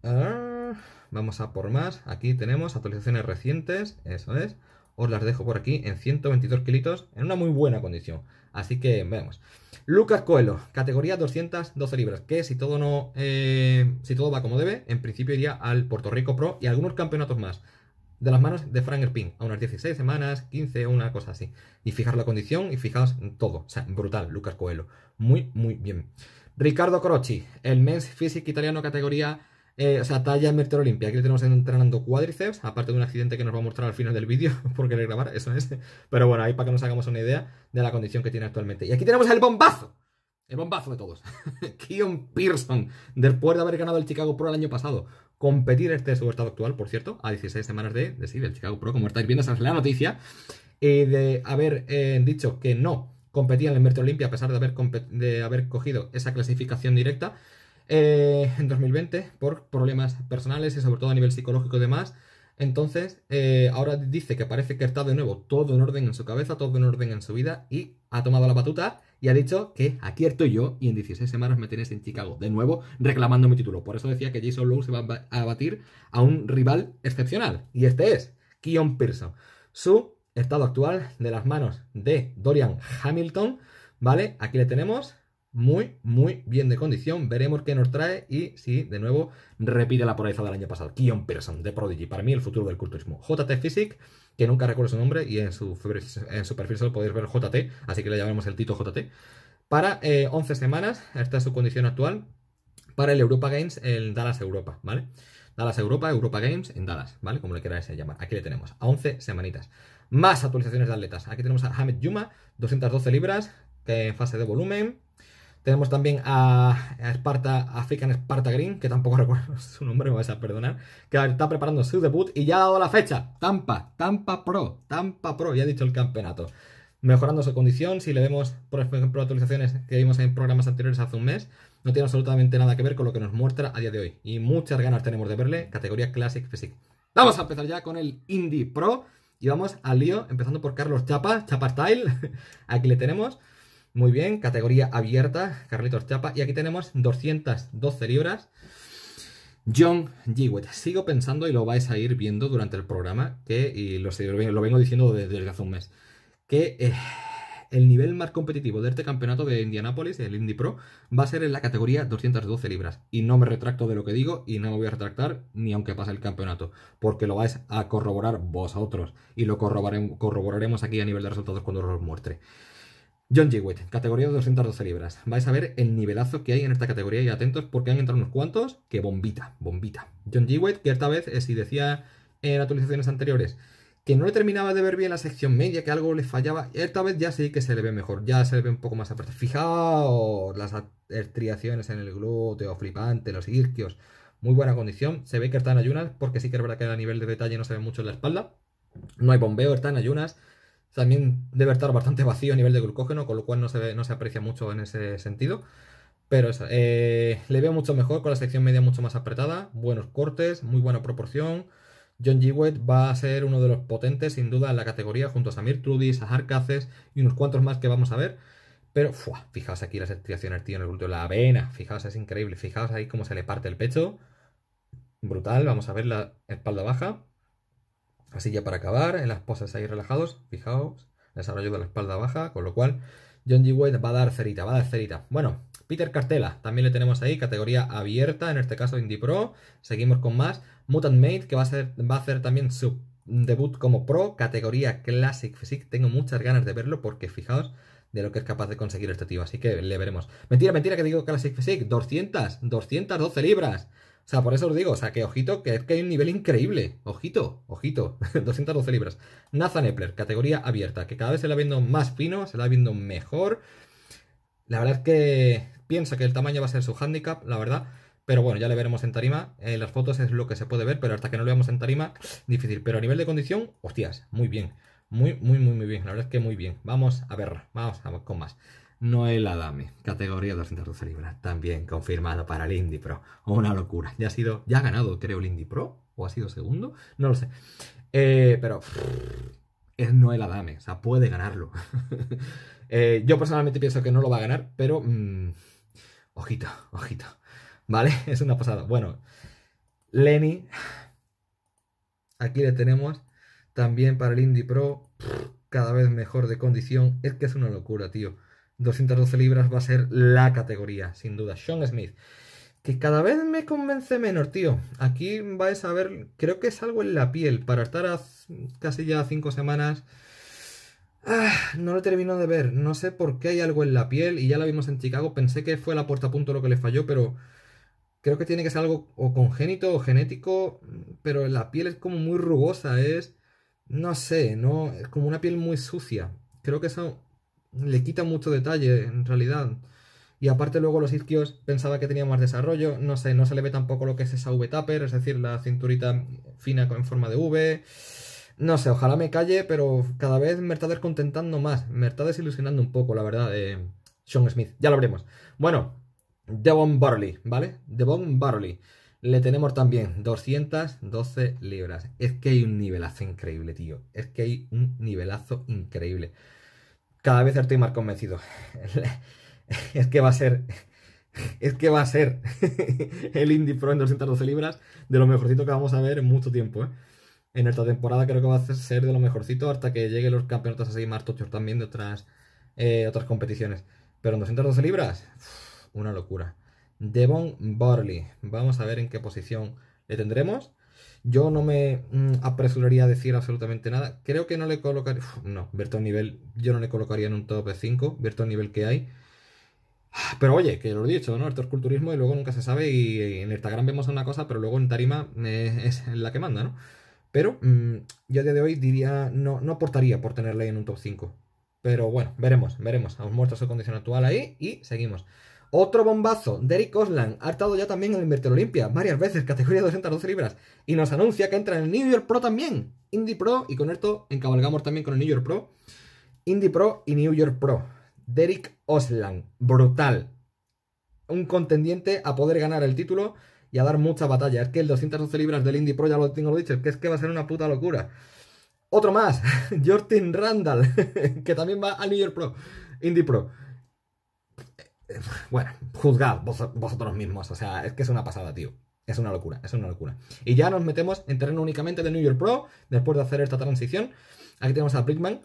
Ah, vamos a por más, aquí tenemos actualizaciones recientes, eso es os las dejo por aquí en 122 kilos en una muy buena condición. Así que veamos. Lucas Coelho, categoría 212 libras, que si todo no, eh, si todo va como debe, en principio iría al Puerto Rico Pro y algunos campeonatos más. De las manos de Frank Erpin, a unas 16 semanas, 15, una cosa así. Y fijar la condición y fijaos en todo. O sea, brutal, Lucas Coelho. Muy, muy bien. Ricardo Crocci el Men's Physique italiano, categoría eh, o sea, talla Merter Olimpia. Aquí le tenemos entrenando cuádriceps, aparte de un accidente que nos va a mostrar al final del vídeo, por querer grabar, eso es. Pero bueno, ahí para que nos hagamos una idea de la condición que tiene actualmente. Y aquí tenemos el bombazo. El bombazo de todos. Keon Pearson, después de haber ganado el Chicago Pro el año pasado, competir este su estado actual, por cierto, a 16 semanas de, de sí, del Chicago Pro, como estáis viendo, esa es la noticia, y eh, de haber eh, dicho que no competía en el Merter Olimpia a pesar de haber, de haber cogido esa clasificación directa. Eh, en 2020 por problemas personales y sobre todo a nivel psicológico y demás. Entonces, eh, ahora dice que parece que está de nuevo todo en orden en su cabeza, todo en orden en su vida y ha tomado la batuta y ha dicho que aquí estoy yo y en 16 semanas me tenéis en Chicago de nuevo reclamando mi título. Por eso decía que Jason Lowe se va a batir a un rival excepcional y este es Keon Pearson. Su estado actual de las manos de Dorian Hamilton, ¿vale? Aquí le tenemos, muy, muy bien de condición. Veremos qué nos trae y si de nuevo repite la polarizada del año pasado. Kion Pearson de Prodigy, para mí el futuro del culturismo. JT Physic, que nunca recuerdo su nombre y en su, en su perfil solo podéis ver JT, así que le llamaremos el Tito JT. Para 11 eh, semanas, esta es su condición actual, para el Europa Games en Dallas Europa, ¿vale? Dallas Europa, Europa Games en Dallas, ¿vale? Como le queráis llamar. Aquí le tenemos, a 11 semanitas. Más actualizaciones de atletas. Aquí tenemos a Hamed Yuma, 212 libras, en fase de volumen, tenemos también a, a Sparta, African Sparta Green, que tampoco recuerdo su nombre, me vais a perdonar, que está preparando su debut y ya ha dado la fecha. Tampa, Tampa Pro, Tampa Pro, ya ha dicho el campeonato. Mejorando su condición, si le vemos, por ejemplo, actualizaciones que vimos en programas anteriores hace un mes, no tiene absolutamente nada que ver con lo que nos muestra a día de hoy. Y muchas ganas tenemos de verle, categoría Classic Physique. Vamos a empezar ya con el Indie Pro y vamos al lío, empezando por Carlos Chapa, Chapa Style, aquí le tenemos. Muy bien, categoría abierta, Carlitos Chapa. Y aquí tenemos 212 libras. John Jewett. Sigo pensando y lo vais a ir viendo durante el programa, que, y lo, vengo diciendo desde hace un mes, que eh, el nivel más competitivo de este campeonato de Indianapolis, el Indy Pro, va a ser en la categoría 212 libras. Y no me retracto de lo que digo y no me voy a retractar ni aunque pase el campeonato, porque lo vais a corroborar vosotros y lo corroboraremos aquí a nivel de resultados cuando os muestre. John White, categoría de 212 libras. Vais a ver el nivelazo que hay en esta categoría y atentos porque han entrado unos cuantos que bombita, bombita. John White que esta vez, eh, si decía en actualizaciones anteriores que no le terminaba de ver bien la sección media, que algo le fallaba, esta vez ya sí que se le ve mejor, ya se le ve un poco más apretado. Fijaos las estriaciones en el glúteo, flipante, los isquios, muy buena condición. Se ve que está en ayunas porque sí que es verdad que a nivel de detalle no se ve mucho en la espalda. No hay bombeo, está en ayunas también debe estar bastante vacío a nivel de glucógeno, con lo cual no se, no se aprecia mucho en ese sentido. Pero eh, le veo mucho mejor, con la sección media mucho más apretada, buenos cortes, muy buena proporción. John G. va a ser uno de los potentes, sin duda, en la categoría, junto a Samir Trudis, a Harcaces y unos cuantos más que vamos a ver. Pero, fijaos aquí las estriaciones, tío, en el glúteo, la avena fijaos, es increíble, fijaos ahí cómo se le parte el pecho. Brutal, vamos a ver la espalda baja. Así ya para acabar, en las poses ahí relajados, fijaos, desarrollo de la espalda baja, con lo cual John G. va a dar cerita, va a dar cerita. Bueno, Peter Cartela, también le tenemos ahí, categoría abierta, en este caso Indie Pro. Seguimos con más. Mutant Mate, que va a, ser, va a hacer también su debut como pro, categoría Classic Physique. Tengo muchas ganas de verlo porque fijaos de lo que es capaz de conseguir este tío, así que le veremos. Mentira, mentira que digo Classic Physique, 200, 212 libras. O sea, por eso os digo, o sea, que ojito, que es que hay un nivel increíble. Ojito, ojito. 212 libras. Nathan Epler, categoría abierta, que cada vez se la viendo más fino, se la viendo mejor. La verdad es que pienso que el tamaño va a ser su handicap, la verdad. Pero bueno, ya le veremos en tarima. En eh, las fotos es lo que se puede ver, pero hasta que no lo veamos en tarima, difícil. Pero a nivel de condición, hostias, muy bien. Muy, muy, muy, muy bien. La verdad es que muy bien. Vamos a ver, vamos a con más. Noel Adame, categoría 212 libras, también confirmado para el Indie Pro. Una locura. Ya ha sido, ya ha ganado, creo, el Indie Pro, o ha sido segundo, no lo sé. Eh, pero es Noel Adame, o sea, puede ganarlo. Eh, yo personalmente pienso que no lo va a ganar, pero mm, ojito, ojito. ¿Vale? Es una pasada. Bueno, Lenny, aquí le tenemos también para el Indie Pro, cada vez mejor de condición. Es que es una locura, tío. 212 libras va a ser la categoría, sin duda. Sean Smith. Que cada vez me convence menos, tío. Aquí vais a ver, creo que es algo en la piel. Para estar casi ya cinco semanas, ah, no lo termino de ver. No sé por qué hay algo en la piel y ya lo vimos en Chicago. Pensé que fue la puerta a punto lo que le falló, pero creo que tiene que ser algo o congénito o genético. Pero la piel es como muy rugosa, es... No sé, no, es como una piel muy sucia. Creo que eso le quita mucho detalle, en realidad. Y aparte luego los isquios pensaba que tenía más desarrollo, no sé, no se le ve tampoco lo que es esa V-Taper, es decir, la cinturita fina en forma de V. No sé, ojalá me calle, pero cada vez me está descontentando más, me está desilusionando un poco, la verdad, de Sean Smith. Ya lo veremos. Bueno, Devon Barley, ¿vale? Devon Barley. Le tenemos también 212 libras. Es que hay un nivelazo increíble, tío. Es que hay un nivelazo increíble. Cada vez estoy más convencido. es que va a ser. Es que va a ser el Indy Pro en 212 libras de lo mejorcito que vamos a ver en mucho tiempo. ¿eh? En esta temporada creo que va a ser de lo mejorcito hasta que lleguen los campeonatos así más tochos también de otras, eh, otras competiciones. Pero en 212 libras, una locura. Devon Barley, vamos a ver en qué posición le tendremos. Yo no me mm, apresuraría a decir absolutamente nada. Creo que no le colocaría. no, Bertón nivel, yo no le colocaría en un top 5. Bertón nivel que hay. Ah, pero oye, que lo he dicho, ¿no? Esto es culturismo y luego nunca se sabe. Y, en Instagram vemos una cosa, pero luego en Tarima eh, es la que manda, ¿no? Pero mm, yo a día de hoy diría, no, no aportaría por tenerle en un top 5. Pero bueno, veremos, veremos. Hemos muerto su condición actual ahí y seguimos. Otro bombazo, Derek Oslan ha estado ya también en el Invertero Olimpia varias veces, categoría 212 libras, y nos anuncia que entra en el New York Pro también, Indie Pro, y con esto encabalgamos también con el New York Pro, Indie Pro y New York Pro. Derek Oslan brutal. Un contendiente a poder ganar el título y a dar mucha batalla. Es que el 212 libras del Indie Pro ya lo tengo lo dicho, es que es que va a ser una puta locura. Otro más, Jordan Randall, que también va al New York Pro, Indie Pro bueno, juzgad vosotros mismos. O sea, es que es una pasada, tío. Es una locura, es una locura. Y ya nos metemos en terreno únicamente de New York Pro, después de hacer esta transición. Aquí tenemos a Brickman,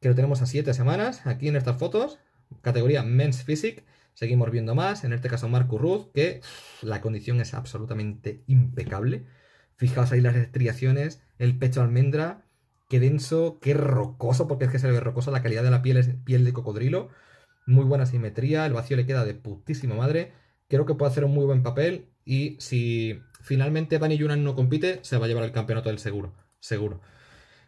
que lo tenemos a 7 semanas, aquí en estas fotos, categoría Men's Physique. Seguimos viendo más, en este caso Marco Ruth, que la condición es absolutamente impecable. Fijaos ahí las estriaciones, el pecho almendra, qué denso, qué rocoso, porque es que se ve rocoso, la calidad de la piel es piel de cocodrilo muy buena simetría, el vacío le queda de putísima madre, creo que puede hacer un muy buen papel y si finalmente Dani Yunan no compite, se va a llevar el campeonato del seguro, seguro.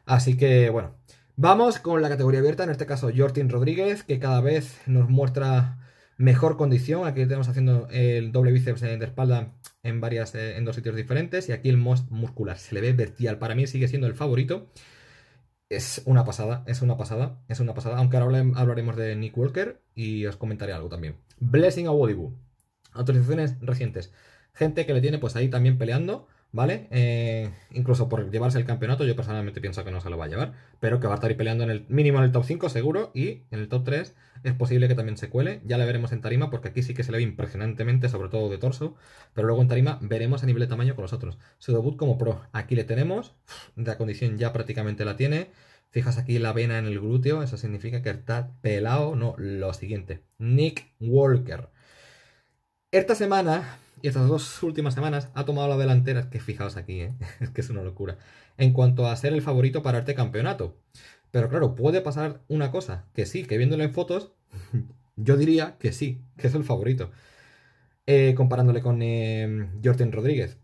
Así que bueno, vamos con la categoría abierta, en este caso Jortin Rodríguez, que cada vez nos muestra mejor condición, aquí tenemos haciendo el doble bíceps de espalda en varias eh, en dos sitios diferentes y aquí el most muscular se le ve vertical, para mí sigue siendo el favorito es una pasada, es una pasada, es una pasada. Aunque ahora hablaremos de Nick Walker y os comentaré algo también. Blessing a Wodibu. Autorizaciones recientes. Gente que le tiene pues ahí también peleando. ¿vale? Eh, incluso por llevarse el campeonato, yo personalmente pienso que no se lo va a llevar, pero que va a estar peleando en el mínimo en el top 5 seguro y en el top 3 es posible que también se cuele, ya le veremos en tarima porque aquí sí que se le ve impresionantemente, sobre todo de torso, pero luego en tarima veremos a nivel de tamaño con los otros. Su debut como pro, aquí le tenemos, la condición ya prácticamente la tiene. Fijas aquí la vena en el glúteo, eso significa que está pelado. No, lo siguiente. Nick Walker. Esta semana y estas dos últimas semanas ha tomado la delantera, que fijaos aquí, ¿eh? es que es una locura, en cuanto a ser el favorito para este campeonato. Pero claro, puede pasar una cosa, que sí, que viéndolo en fotos, yo diría que sí, que es el favorito. Eh, comparándole con eh, Rodríguez.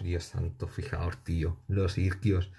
Dios santo, fijaos, tío, los isquios.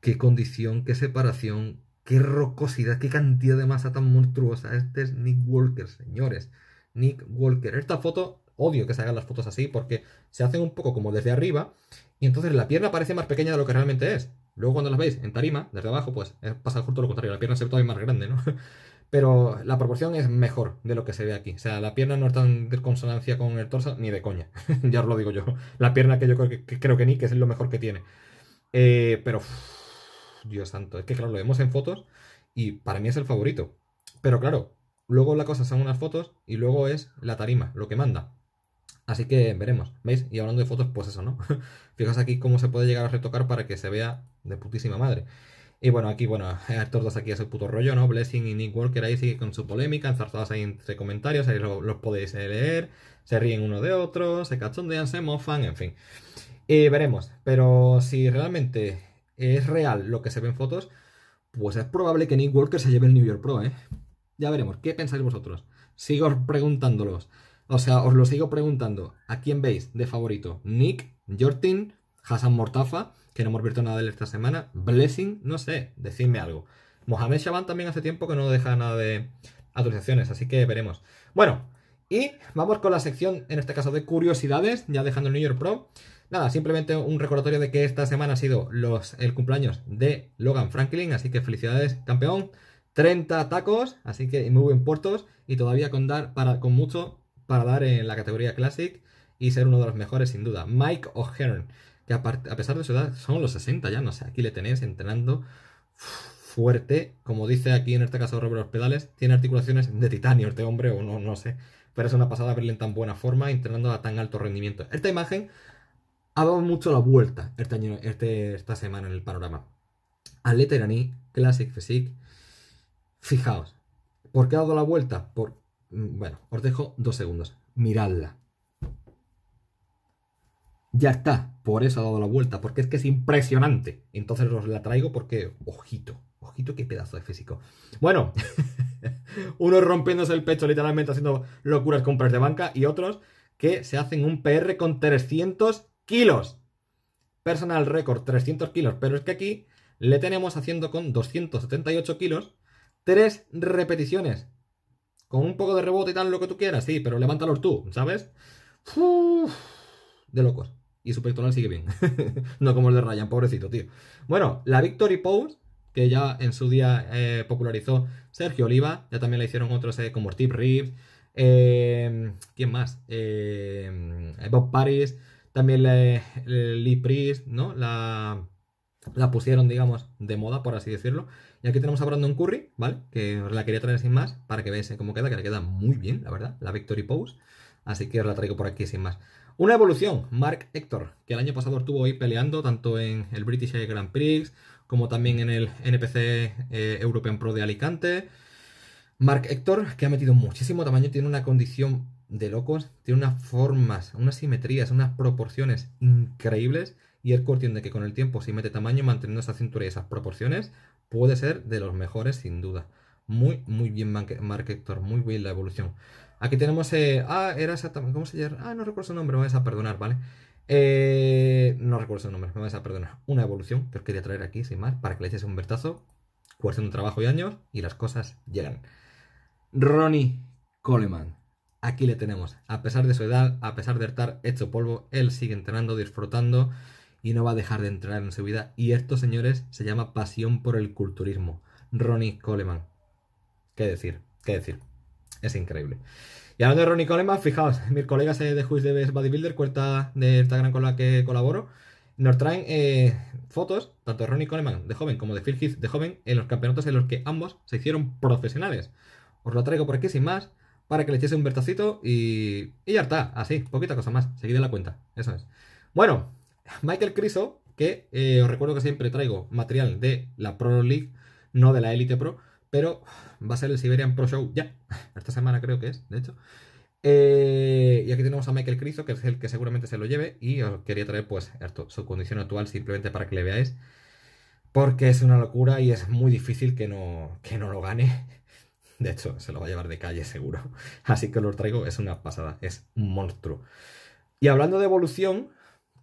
Qué condición, qué separación, qué rocosidad, qué cantidad de masa tan monstruosa. Este es Nick Walker, señores. Nick Walker. Esta foto Odio que se hagan las fotos así porque se hacen un poco como desde arriba y entonces la pierna parece más pequeña de lo que realmente es. Luego cuando las veis en tarima, desde abajo, pues pasa justo lo contrario, la pierna se ve todavía más grande, ¿no? Pero la proporción es mejor de lo que se ve aquí. O sea, la pierna no está en consonancia con el torso ni de coña. ya os lo digo yo. La pierna que yo creo que, creo que ni, que es lo mejor que tiene. Eh, pero, Dios santo, es que claro, lo vemos en fotos y para mí es el favorito. Pero claro, luego la cosa son unas fotos y luego es la tarima, lo que manda. Así que veremos, ¿veis? Y hablando de fotos, pues eso, ¿no? Fijaos aquí cómo se puede llegar a retocar para que se vea de putísima madre. Y bueno, aquí, bueno, estos dos aquí es el puto rollo, ¿no? Blessing y Nick Walker ahí sigue con su polémica, enzarzados ahí entre comentarios, ahí los podéis leer, se ríen uno de otro, se cachondean, se mofan, en fin. Y veremos, pero si realmente es real lo que se ve en fotos, pues es probable que Nick Walker se lleve el New York Pro, ¿eh? Ya veremos, ¿qué pensáis vosotros? Sigo preguntándolos. O sea, os lo sigo preguntando. ¿A quién veis de favorito? ¿Nick? ¿Jortin? ¿Hassan Mortafa? Que no hemos visto nada de él esta semana. ¿Blessing? No sé, decidme algo. Mohamed Shaban también hace tiempo que no deja nada de actualizaciones, así que veremos. Bueno, y vamos con la sección, en este caso de curiosidades, ya dejando el New York Pro. Nada, simplemente un recordatorio de que esta semana ha sido el cumpleaños de Logan Franklin, así que felicidades, campeón. 30 tacos, así que muy buen puertos y todavía con dar para con mucho para dar en la categoría Classic y ser uno de los mejores sin duda. Mike O'Hearn, que a, pesar de su edad son los 60 ya, no sé, aquí le tenéis entrenando fuerte, como dice aquí en este caso Robert Pedales, tiene articulaciones de titanio este hombre, o no, no sé, pero es una pasada verle en tan buena forma, entrenando a tan alto rendimiento. Esta imagen ha dado mucho la vuelta este este, esta semana en el panorama. Atleta iraní, Classic Physique, fijaos, ¿por qué ha dado la vuelta? Por Mm, bueno, os dejo dos segundos. Miradla. Ya está, por eso ha dado la vuelta, porque es que es impresionante. Entonces os la traigo porque, ojito, ojito, qué pedazo de físico. Bueno, unos rompiéndose el pecho literalmente haciendo locuras compras de banca y otros que se hacen un PR con 300 kilos. Personal récord, 300 kilos. Pero es que aquí le tenemos haciendo con 278 kilos tres repeticiones. Con un poco de rebote y tal, lo que tú quieras, sí, pero levántalos tú, ¿sabes? de locos. Y su pectoral sigue bien. no como el de Ryan, pobrecito, tío. Bueno, la Victory Pose, que ya en su día eh, popularizó Sergio Oliva. Ya también la hicieron otros eh, como Steve Reeves. Eh, ¿Quién más? Bob Paris. También le, Lee Priest, ¿no? La, la pusieron, digamos, de moda, por así decirlo. Y aquí tenemos a Brandon Curry, ¿vale? Que la quería traer sin más para que veáis cómo queda, que le queda muy bien, la verdad, la Victory Pose. Así que os la traigo por aquí sin más. Una evolución, Mark Hector, que el año pasado estuvo ahí peleando tanto en el British Grand Prix como también en el NPC eh, European Pro de Alicante. Mark Hector, que ha metido muchísimo tamaño, tiene una condición de locos, tiene unas formas, unas simetrías, unas proporciones increíbles. Y el cuestión de que con el tiempo, se mete tamaño, manteniendo esa cintura y esas proporciones, puede ser de los mejores sin duda. Muy, muy bien Mark Hector, muy bien la evolución. Aquí tenemos... Eh, ah, era exactamente... ¿Cómo se llama? Ah, no recuerdo su nombre, me vais a perdonar, ¿vale? Eh, no recuerdo su nombre, me vais a perdonar. Una evolución que os quería traer aquí, sin más, para que le echéis un vertazo. Cuestión de trabajo y años y las cosas llegan. Ronnie Coleman. Aquí le tenemos. A pesar de su edad, a pesar de estar hecho polvo, él sigue entrenando, disfrutando y no va a dejar de entrar en su vida. Y esto, señores, se llama pasión por el culturismo. Ronnie Coleman. ¿Qué decir? ¿Qué decir? Es increíble. Y hablando de Ronnie Coleman, fijaos, mis colegas de Juiz de Bodybuilder, cuenta de Instagram con la que colaboro, nos traen eh, fotos, tanto de Ronnie Coleman de joven como de Phil Heath de joven, en los campeonatos en los que ambos se hicieron profesionales. Os lo traigo por aquí sin más, para que le echéis un vertacito y, y ya está, así, poquita cosa más, seguid en la cuenta, eso es. Bueno, Michael Criso, que eh, os recuerdo que siempre traigo material de la Pro League, no de la Elite Pro, pero va a ser el Siberian Pro Show ya, esta semana creo que es, de hecho. Eh, y aquí tenemos a Michael Criso, que es el que seguramente se lo lleve, y os quería traer pues su condición actual simplemente para que le veáis, porque es una locura y es muy difícil que no, que no lo gane. De hecho, se lo va a llevar de calle seguro. Así que lo traigo, es una pasada, es un monstruo. Y hablando de evolución,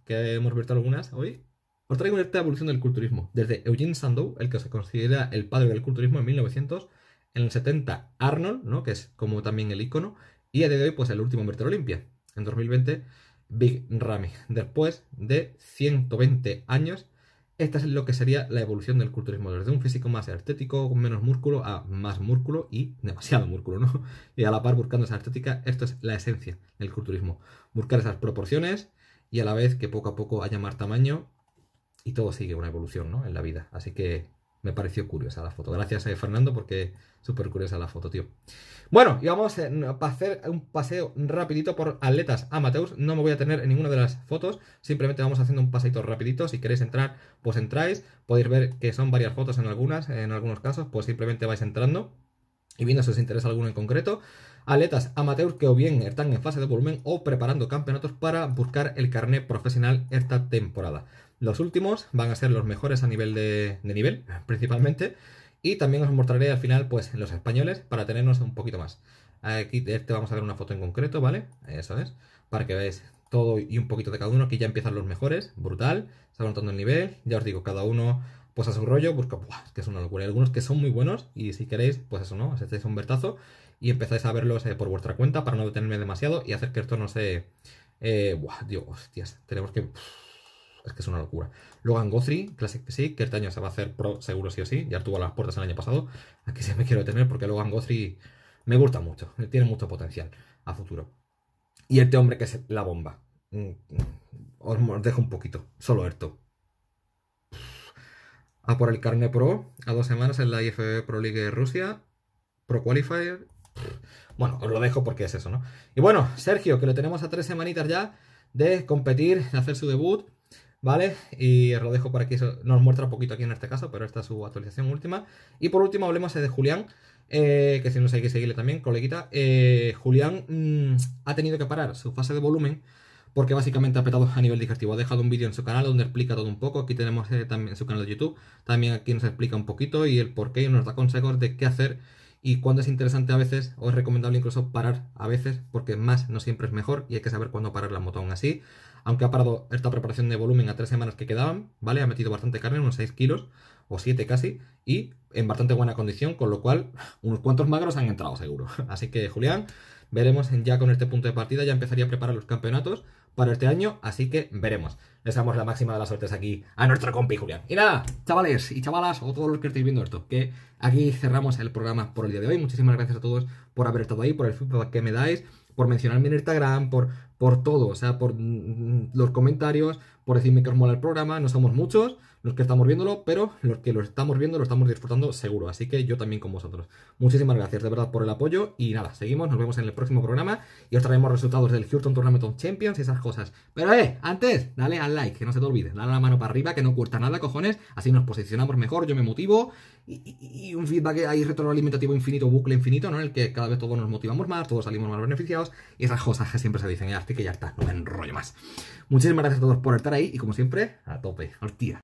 que hemos visto algunas hoy, os traigo esta evolución del culturismo. Desde Eugene Sandow, el que se considera el padre del culturismo en 1900, en el 70 Arnold, ¿no? que es como también el icono, y a día de hoy, pues el último en Olimpia. En 2020, Big Ramy. Después de 120 años, esta es lo que sería la evolución del culturismo, desde un físico más artético, con menos músculo, a más músculo y demasiado músculo, ¿no? Y a la par buscando esa artética, esto es la esencia del culturismo. Buscar esas proporciones, y a la vez que poco a poco haya más tamaño y todo sigue una evolución en la vida. Así que me pareció curiosa la foto. Gracias a eh, Fernando porque súper curiosa la foto, tío. Bueno, y vamos eh, a hacer un paseo rapidito por atletas amateurs. No me voy a tener en ninguna de las fotos, simplemente vamos haciendo un paseito rapidito. Si queréis entrar, pues entráis. Podéis ver que son varias fotos en algunas, en algunos casos, pues simplemente vais entrando y viendo si os interesa alguno en concreto. Aletas Amateurs que o bien están en fase de volumen o preparando campeonatos para buscar el carnet profesional esta temporada. Los últimos van a ser los mejores a nivel de, nivel, principalmente. Y también os mostraré al final pues los españoles para tenernos un poquito más. Aquí de este vamos a ver una foto en concreto, ¿vale? Eso es. Para que veáis todo y un poquito de cada uno. Aquí ya empiezan los mejores. Brutal. Se va el nivel. Ya os digo, cada uno pues a su rollo. porque ¡buah! que es una locura. Hay algunos que son muy buenos y si queréis, pues eso, ¿no? Os echáis un vertazo y empezáis a verlos eh, por vuestra cuenta para no detenerme demasiado y hacer que esto no se... Eh, buah, Dios, hostias, tenemos que... Es que es una locura. Logan Guthrie, Classic sí... que este año se va a hacer pro seguro sí o sí. Ya tuvo a las puertas el año pasado. Aquí sí me quiero detener porque Logan Guthrie me gusta mucho. Tiene mucho potencial a futuro. Y este hombre que es la bomba. Mm, mm, os, dejo un poquito. Solo Erto. A por el Carne Pro. A dos semanas en la IFB Pro League Rusia. Pro Qualifier este, bueno, os lo dejo porque es eso, ¿no? Y bueno, Sergio, que lo tenemos a tres semanitas ya de competir, de hacer su debut, ¿vale? Y os lo dejo Para que eso nos muestra un poquito aquí en este caso, pero esta es su actualización última. Y por último hablemos de Julián, eh, que si no sé, hay que seguirle también, coleguita. Eh, Julián mm, ha tenido que parar su fase de volumen porque básicamente ha petado a nivel digestivo. Ha dejado un vídeo en su canal donde explica todo un poco. Aquí tenemos eh, también su canal de YouTube. También aquí nos explica un poquito y el por y nos da consejos de qué hacer y cuando es interesante a veces, o es recomendable incluso parar a veces, porque más no siempre es mejor y hay que saber cuándo parar la moto aún así. Aunque ha parado esta preparación de volumen a tres semanas que quedaban, ¿vale? Ha metido bastante carne, unos 6 kilos, o 7 casi, y en bastante buena condición, con lo cual unos cuantos magros han entrado seguro. Así que Julián, veremos ya con este punto de partida, ya empezaría a preparar los campeonatos, para este año, así que veremos. Les damos la máxima de las suertes aquí a nuestro compi Julián. Y nada, chavales y chavalas, o todos los que estéis viendo esto, que aquí cerramos el programa por el día de hoy. Muchísimas gracias a todos por haber estado ahí, por el feedback que me dais, por mencionarme en Instagram, por, por todo, o sea, por mm, mm, los comentarios, por decirme que os mola el programa, no somos muchos, los que estamos viéndolo, pero los que lo estamos viendo lo estamos disfrutando seguro. Así que yo también con vosotros. Muchísimas gracias de verdad por el apoyo y nada, seguimos, nos vemos en el próximo programa y os traemos resultados del Houston Tournament of Champions y esas cosas. Pero eh, antes, dale al like, que no se te olvide, dale la mano para arriba, que no cuesta nada, cojones, así nos posicionamos mejor, yo me motivo y, y un feedback ahí retroalimentativo infinito, bucle infinito, ¿no? En el que cada vez todos nos motivamos más, todos salimos más beneficiados y esas cosas que siempre se dicen, eh, así que ya está, no me enrollo más. Muchísimas gracias a todos por estar ahí y como siempre, a tope, hostia.